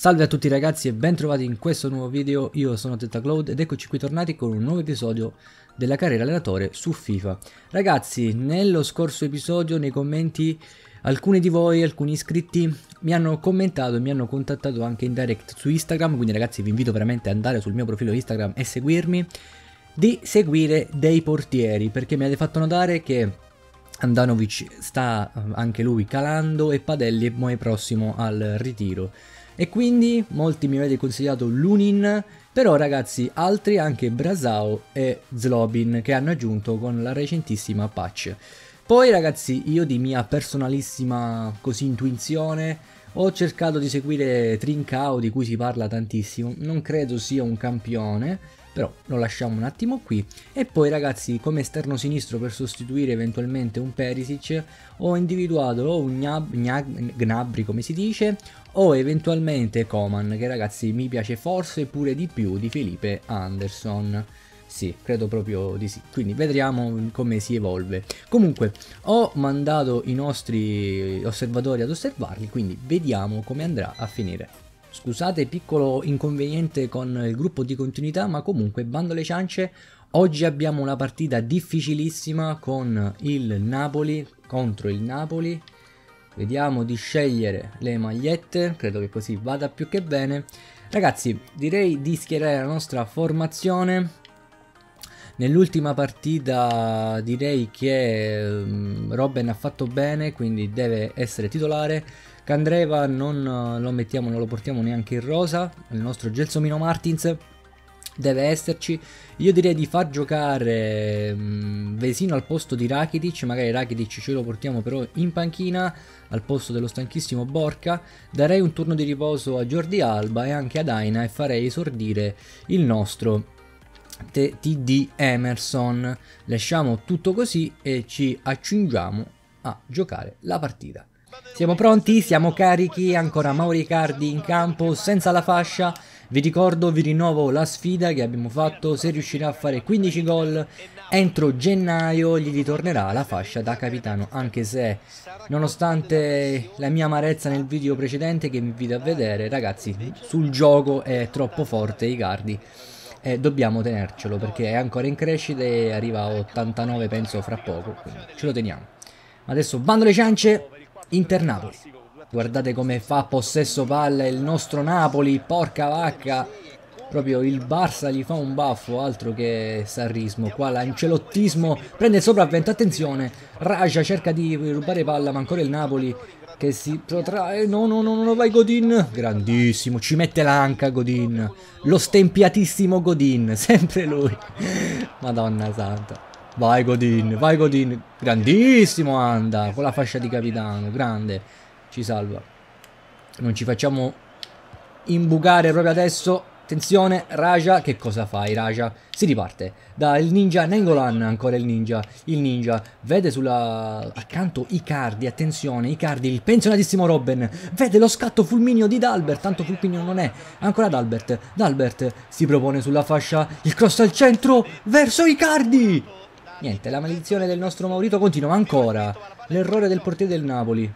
Salve a tutti ragazzi e bentrovati in questo nuovo video, io sono TetaCloud ed eccoci qui tornati con un nuovo episodio della carriera allenatore su FIFA. Ragazzi, nello scorso episodio nei commenti alcuni di voi, alcuni iscritti mi hanno commentato e mi hanno contattato anche in direct su Instagram, quindi ragazzi vi invito veramente ad andare sul mio profilo Instagram e seguirmi, di seguire dei portieri perché mi avete fatto notare che Andanovic sta eh, anche lui calando e Padelli è prossimo al ritiro. E quindi molti mi avete consigliato Lunin, però ragazzi altri anche Brasao e Zlobin che hanno aggiunto con la recentissima patch. Poi ragazzi io di mia personalissima così intuizione ho cercato di seguire Trincao di cui si parla tantissimo, non credo sia un campione, però lo lasciamo un attimo qui e poi ragazzi come esterno sinistro per sostituire eventualmente un Perisic ho individuato o un Gnab, Gnab, Gnabri come si dice o eventualmente Coman che ragazzi mi piace forse pure di più di Felipe Anderson sì, credo proprio di sì. Quindi vedremo come si evolve. Comunque, ho mandato i nostri osservatori ad osservarli, quindi vediamo come andrà a finire. Scusate piccolo inconveniente con il gruppo di continuità, ma comunque bando alle ciance. Oggi abbiamo una partita difficilissima con il Napoli contro il Napoli. Vediamo di scegliere le magliette, credo che così vada più che bene. Ragazzi, direi di schierare la nostra formazione. Nell'ultima partita direi che um, Robben ha fatto bene, quindi deve essere titolare. Candreva non eh, lo mettiamo, non lo portiamo neanche in rosa, il nostro Gelsomino Martins deve esserci. Io direi di far giocare mh, mm, Vesino al posto di Rakitic, magari Rakitic ce lo portiamo però in panchina al posto dello stanchissimo Borca. Darei un turno di riposo a Jordi Alba e anche ad Aina e farei esordire il nostro TD Emerson. Lasciamo tutto così e ci accingiamo a giocare la partita. Siamo pronti, siamo carichi, ancora Mauri Cardi in campo senza la fascia. Vi ricordo, vi rinnovo la sfida che abbiamo fatto, se riuscirà a fare 15 gol entro gennaio gli ritornerà la fascia da capitano, anche se nonostante la mia amarezza nel video precedente che vi invito a vedere, ragazzi, sul gioco è troppo forte Icardi e dobbiamo tenercelo perché è ancora in crescita e arriva a 89 penso fra poco, quindi ce lo teniamo. Adesso bando le ciance! Inter Napoli. Guardate come fa possesso palla il nostro Napoli, porca vacca. Proprio il Barça gli fa un baffo, altro che sarrismo. Qua l'ancelottismo prende il sopravvento, attenzione. Raja cerca di rubare palla, ma ancora il Napoli che si protrae. No, no, no, no, vai Godin. Grandissimo, ci mette l'anca Godin. Lo stempiatissimo Godin, sempre lui. Madonna santa. Vai Godin, vai Godin. Grandissimo Anda, con la fascia di capitano, grande. Ci salva. Non ci facciamo imbucare proprio adesso. Attenzione, Raja, che cosa fai Raja? Si riparte, dal ninja Nengolan, ancora il ninja, il ninja, vede sulla... accanto Icardi, attenzione, Icardi, il pensionatissimo Robben, vede lo scatto fulminio di Dalbert, tanto fulminio non è, ancora Dalbert, Dalbert si propone sulla fascia, il cross al centro, verso Icardi! Niente, la maledizione del nostro Maurito continua ancora. L'errore del portiere del Napoli.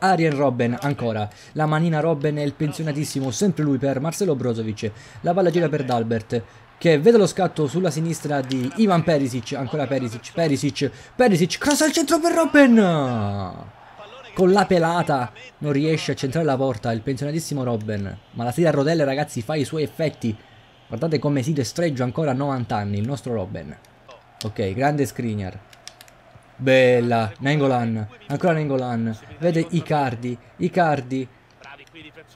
Arien Robben ancora, la manina Robben e il pensionatissimo sempre lui per Marcelo Brozovic, la palla gira per Dalbert che vede lo scatto sulla sinistra di Ivan Perisic, ancora Perisic, Perisic, Perisic, cross al centro per Robben! Con la pelata non riesce a centrare la porta il pensionatissimo Robben, ma la sedia a rodelle, ragazzi fa i suoi effetti, guardate come si destreggia ancora a 90 anni il nostro Robben. Ok, grande Skriniar. Bella, Nengolan, ancora Nengolan. Vede Icardi, Icardi.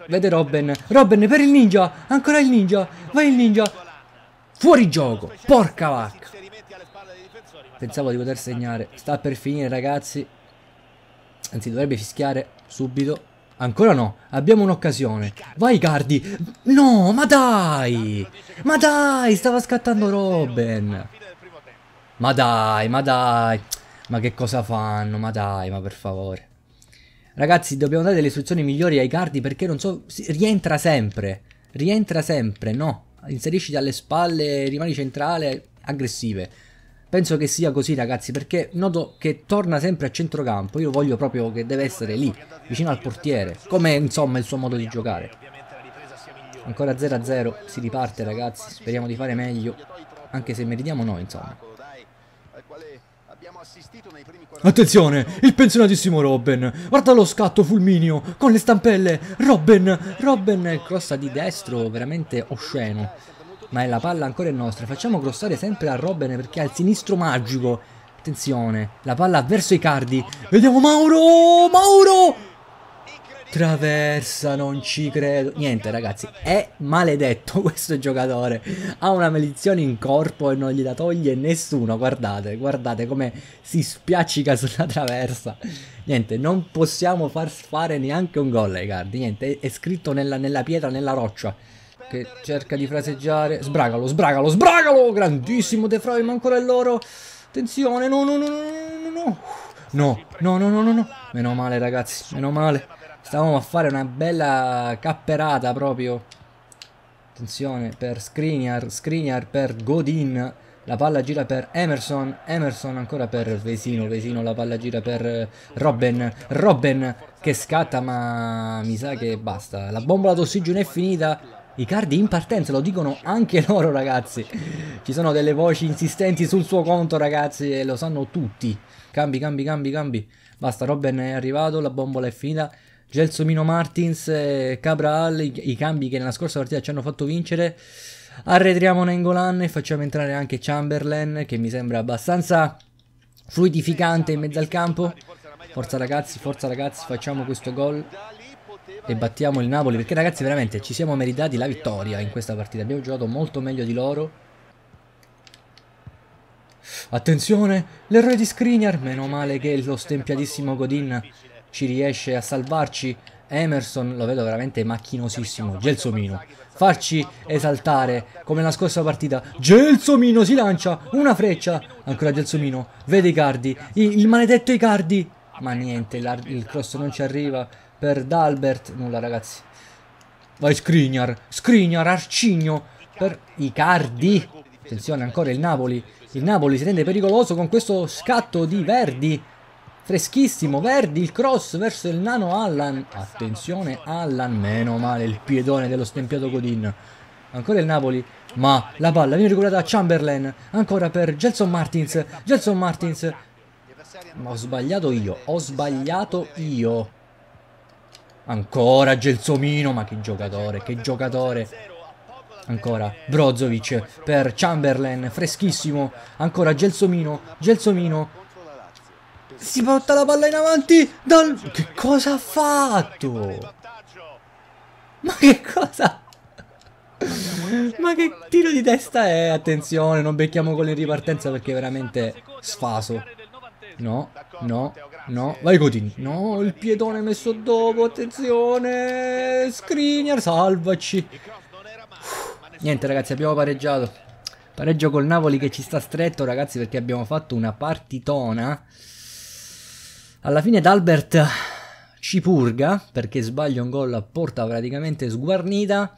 Vede Robben, Robben per il ninja, ancora il ninja, vai il ninja. Fuori gioco, porca vacca. Pensavo di poter segnare, sta per finire ragazzi. Anzi dovrebbe fischiare subito. Ancora no, abbiamo un'occasione. Vai Cardi, no ma dai, ma dai, stava scattando Robben. Ma dai, ma dai. Ma che cosa fanno? Ma dai, ma per favore. Ragazzi, dobbiamo dare delle istruzioni migliori ai cardi perché non so... Si, rientra sempre. Rientra sempre, no. Inserisci dalle spalle, rimani centrale, aggressive. Penso che sia così, ragazzi, perché noto che torna sempre a centrocampo. Io voglio proprio che deve essere lì, vicino al portiere. Come, insomma, il suo modo di giocare. Ancora 0-0, si riparte, ragazzi. Speriamo di fare meglio, anche se meritiamo noi, insomma. Attenzione, il pensionatissimo Robben. Guarda lo scatto fulminio con le stampelle. Robben, Robben, crossa di destro, veramente osceno. Ma è la palla ancora è nostra. Facciamo crossare sempre a Robben perché ha il sinistro magico. Attenzione, la palla verso i cardi. Vediamo Mauro! Mauro! Traversa, non ci credo. Niente ragazzi, è maledetto questo giocatore. Ha una maledizione in corpo e non gliela toglie nessuno. Guardate, guardate come si spiaccica sulla traversa. Niente, non possiamo far fare neanche un gol ai cardi. Niente, è, scritto nella, nella pietra, nella roccia che cerca di fraseggiare. Sbragalo, sbragalo, sbragalo! Grandissimo De Frey, ma ancora è loro. Attenzione, no, no, no, no, no, no. No, no, no, no, no, no. Meno male, ragazzi, meno male. Stavamo a fare una bella capperata proprio. Attenzione per Skriniar, Skriniar per Godin. La palla gira per Emerson, Emerson ancora per Vesino, Vesino la palla gira per eh, Robben, Robben che scatta ma mi sa che basta. La bombola d'ossigeno è finita, i cardi in partenza, lo dicono anche loro ragazzi. Ci sono delle voci insistenti sul suo conto ragazzi e lo sanno tutti. Cambi, cambi, cambi, cambi. Basta, Robben è arrivato, la bombola è finita. Gelsomino Martins, Cabral, i, i, cambi che nella scorsa partita ci hanno fatto vincere. Arretriamo Nengolan e facciamo entrare anche Chamberlain che mi sembra abbastanza fluidificante in mezzo al campo. Forza ragazzi, forza ragazzi, facciamo questo gol e battiamo il Napoli perché ragazzi veramente ci siamo meritati la vittoria in questa partita. Abbiamo giocato molto meglio di loro. Attenzione, l'errore di Skriniar, meno male che lo stempiatissimo Godin ci riesce a salvarci. Emerson lo vedo veramente macchinosissimo, Gelsomino. Farci esaltare come la scorsa partita. Gelsomino si lancia, una freccia. Ancora Gelsomino, vede Icardi, I, il maledetto Icardi. Ma niente, il cross non ci arriva per Dalbert. Nulla ragazzi. Vai Skriniar, Skriniar, Arcigno per Icardi. Attenzione ancora il Napoli. Il Napoli si rende pericoloso con questo scatto di Verdi freschissimo, Verdi, il cross verso il nano Allan, attenzione Allan, meno male il piedone dello stempiato Godin, ancora il Napoli, ma la palla viene regolata a Chamberlain, ancora per Gelson Martins, Gelson Martins, ma ho sbagliato io, ho sbagliato io, ancora Gelsomino, ma che giocatore, che giocatore, ancora Brozovic per Chamberlain, freschissimo, ancora Gelsomino, Gelsomino, si porta la palla in avanti dal... Che cosa ha fatto? Ma che cosa? Ma che tiro di testa è? Attenzione, non becchiamo con le ripartenza perché è veramente sfaso. No, no, no. Vai Coutinho. No, il pietone messo dopo, attenzione. Skriniar, salvaci. Niente ragazzi, abbiamo pareggiato. Pareggio col Napoli che ci sta stretto ragazzi perché abbiamo fatto una partitona. Alla fine D'Albert ci purga perché sbaglia un gol a porta praticamente sguarnita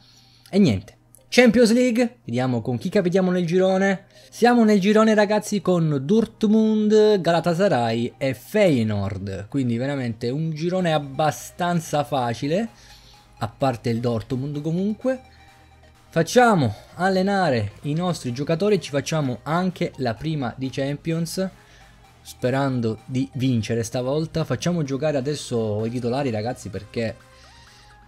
e niente. Champions League, vediamo con chi capitiamo nel girone. Siamo nel girone ragazzi con Dortmund, Galatasaray e Feyenoord, quindi veramente un girone abbastanza facile, a parte il Dortmund comunque. Facciamo allenare i nostri giocatori, ci facciamo anche la prima di Champions sperando di vincere stavolta. Facciamo giocare adesso i titolari ragazzi perché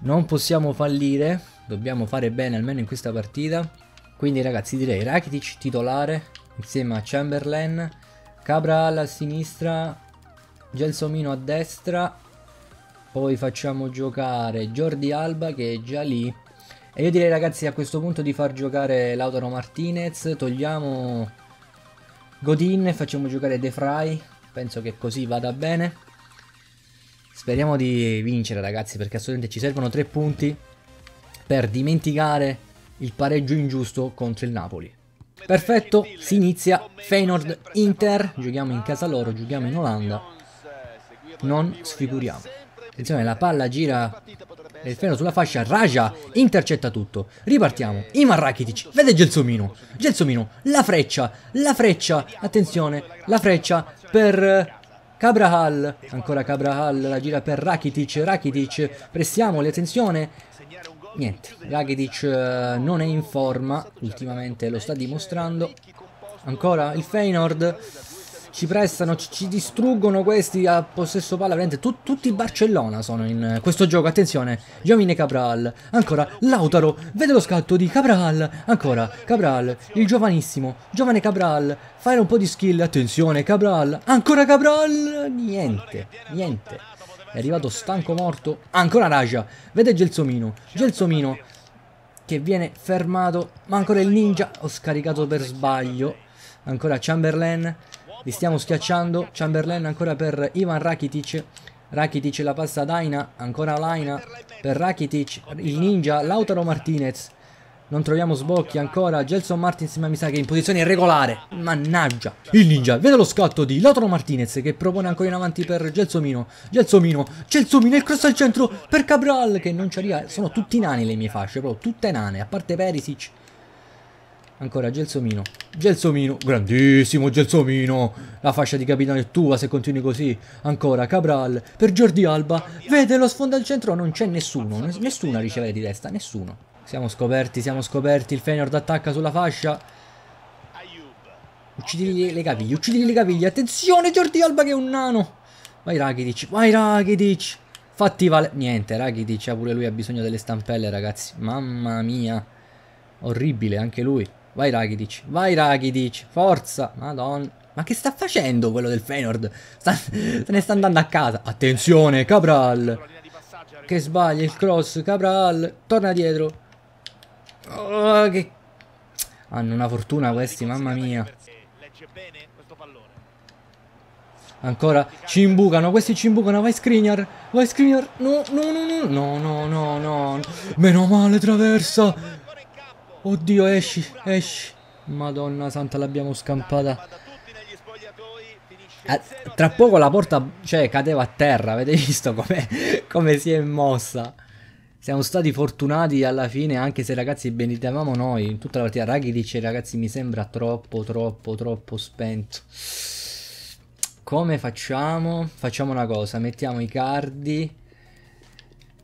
non possiamo fallire, dobbiamo fare bene almeno in questa partita. Quindi ragazzi direi Rakitic titolare insieme a Chamberlain, Cabral a sinistra, Gelsomino a destra, poi facciamo giocare Jordi Alba che è già lì. E io direi ragazzi a questo punto di far giocare Lautaro Martinez, togliamo Godin e facciamo giocare De Fry. Penso che così vada bene. Speriamo di vincere ragazzi perché assolutamente ci servono tre punti per dimenticare il pareggio ingiusto contro il Napoli. Perfetto, si inizia Feyenoord-Inter, giochiamo in casa loro, giochiamo in Olanda, non sfiguriamo. Attenzione, la palla gira nel freno sulla fascia Raja intercetta tutto. Ripartiamo. Iman Rakitic, vede Gelsomino. Gelsomino, la freccia, la freccia, attenzione, la freccia per Cabrahal. Ancora Cabrahal, la gira per Rakitic, Rakitic, pressiamoli, attenzione. Niente, Rakitic eh, non è in forma, ultimamente lo sta dimostrando. Ancora il Feynord ci prestano, ci, ci distruggono questi a possesso palla, veramente tu, tutti Barcellona sono in questo gioco, attenzione, Giovine Cabral, ancora Lautaro, vede lo scatto di Cabral, ancora Cabral, il giovanissimo, giovane Cabral, fare un po' di skill, attenzione Cabral, ancora Cabral, niente, niente, è arrivato stanco morto, ancora Raja, vede Gelsomino, Gelsomino che viene fermato, ma ancora il ninja, ho scaricato per sbaglio, ancora Chamberlain, li stiamo schiacciando, Chamberlain ancora per Ivan Rakitic, Rakitic la passa ad Aina, ancora Laina per Rakitic, il ninja Lautaro Martinez, non troviamo sbocchi ancora, Gelson Martins ma mi sa che è in posizione irregolare, mannaggia, il ninja, vede lo scatto di Lautaro Martinez che propone ancora in avanti per Gelsomino, Gelsomino, Gelsomino, il cross al centro per Cabral che non ci arriva, sono tutti nani le mie fasce, proprio tutte nane, a parte Perisic Ancora Gelsomino. Gelsomino, grandissimo Gelsomino. La fascia di capitano è tua se continui così. Ancora Cabral per Jordi Alba. Vede lo sfondo al centro, non c'è nessuno. Nessuno riceve di testa, nessuno. Siamo scoperti, siamo scoperti. Il Feyenoord attacca sulla fascia. Uccidili le caviglie, uccidili le caviglie. Attenzione Jordi Alba che è un nano. Vai Rakitic, vai Rakitic. Fatti vale... Niente, Rakitic ha pure lui ha bisogno delle stampelle, ragazzi. Mamma mia. Orribile anche lui. Vai Rakitic, vai Rakitic, forza, madonna. Ma che sta facendo quello del Feynord? Sta, se ne sta andando a casa. Attenzione, Cabral. Che sbaglia il cross, Cabral. Torna dietro. Oh, che... Hanno una fortuna questi, mamma mia. Ancora ci imbucano, questi ci imbucano, vai Skriniar, vai Skriniar, no, no, no, no, no, no, no, meno male traversa, Oddio, esci, esci. Madonna santa, l'abbiamo scampata. Eh, tra poco la porta, cioè, cadeva a terra. Avete visto come, come si è mossa? Siamo stati fortunati alla fine, anche se ragazzi benedicavamo noi. In tutta la partita Raghi dice, ragazzi, mi sembra troppo, troppo, troppo spento. Come facciamo? Facciamo una cosa, mettiamo i cardi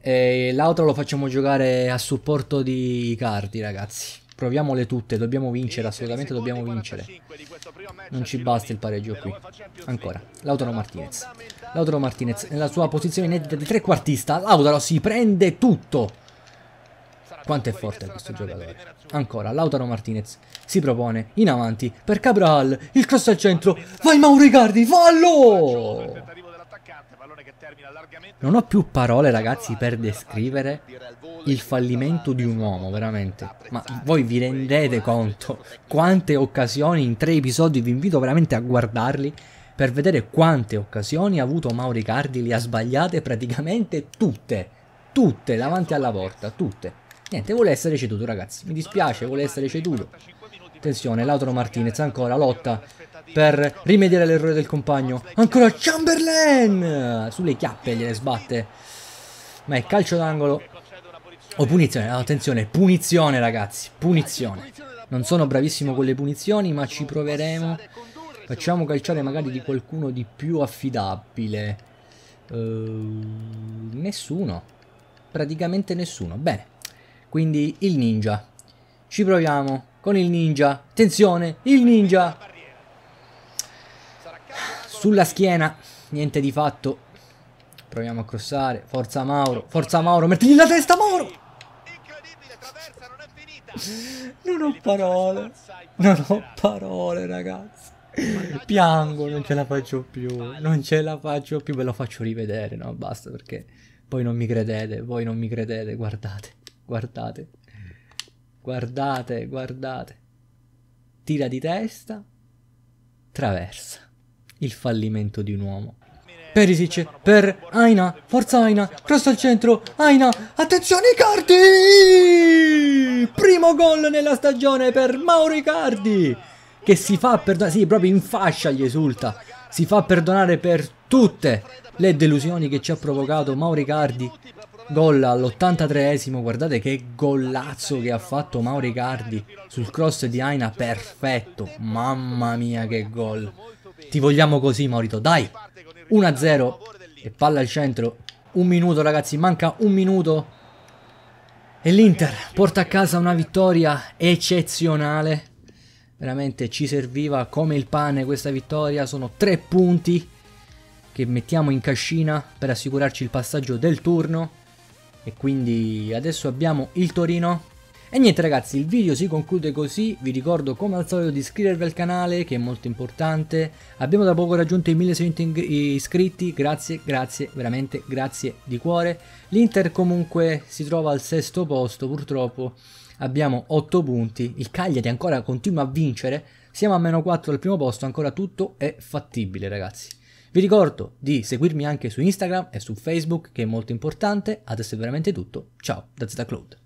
e l'altro lo facciamo giocare a supporto di Cardi, ragazzi. Proviamole tutte, dobbiamo vincere, assolutamente dobbiamo vincere. Non ci basta il pareggio qui. Ancora, Lautaro Martinez. Lautaro Martinez nella sua posizione inedita di trequartista. Lautaro si prende tutto. Quanto è forte questo giocatore. Ancora, Lautaro Martinez si propone in avanti per Cabral. Il cross al centro. Vai Mauro Icardi, fallo! Non ho più parole ragazzi per descrivere il fallimento di un uomo, veramente. Ma voi vi rendete conto quante occasioni in tre episodi vi invito veramente a guardarli per vedere quante occasioni ha avuto Cardi, le ha sbagliate praticamente tutte, tutte davanti alla porta, tutte. Niente, vuole essere ceduto ragazzi, mi dispiace, vuole essere ceduto. Attenzione, Lautaro Martinez ancora lotta per rimediare all'errore del compagno. Ancora Chamberlain! Sulle chiappe gliele sbatte. Ma è calcio d'angolo. O punizione, attenzione, punizione ragazzi, punizione. Non sono bravissimo con le punizioni, ma ci proveremo. Facciamo calciare magari di qualcuno di più affidabile. Uh, nessuno. Praticamente nessuno. Bene. Quindi il ninja. Ci proviamo con il ninja. Attenzione, il ninja! Sulla schiena, niente di fatto. Proviamo a crossare. Forza Mauro, forza Mauro, mettigli la testa Mauro! Non ho parole, non ho parole ragazzi. Piango, non ce la faccio più, non ce la faccio più, ve lo faccio rivedere, no? Basta perché poi non mi credete, voi non mi credete, guardate, guardate guardate, guardate. Tira di testa, traversa. Il fallimento di un uomo. Perisic, per Aina, forza Aina, cross al centro, Aina, attenzione Icardi! Primo gol nella stagione per Mauro Icardi, che si fa perdonare, sì proprio in fascia gli esulta, si fa perdonare per tutte le delusioni che ci ha provocato Mauro Icardi Gol all'83esimo, guardate che gollazzo che ha fatto Mauri Cardi sul cross di Aina, perfetto, mamma mia che gol. Ti vogliamo così Maurito, dai, 1-0 e palla al centro, un minuto ragazzi, manca un minuto. E l'Inter porta a casa una vittoria eccezionale, veramente ci serviva come il pane questa vittoria, sono tre punti che mettiamo in cascina per assicurarci il passaggio del turno e quindi adesso abbiamo il Torino e niente ragazzi, il video si conclude così, vi ricordo come al solito di iscrivervi al canale che è molto importante, abbiamo da poco raggiunto i 1600 iscritti, grazie, grazie, veramente grazie di cuore, l'Inter comunque si trova al sesto posto purtroppo, abbiamo 8 punti, il Cagliari ancora continua a vincere, siamo a meno 4 al primo posto, ancora tutto è fattibile ragazzi. Vi ricordo di seguirmi anche su Instagram e su Facebook che è molto importante. Adesso è veramente tutto. Ciao da Z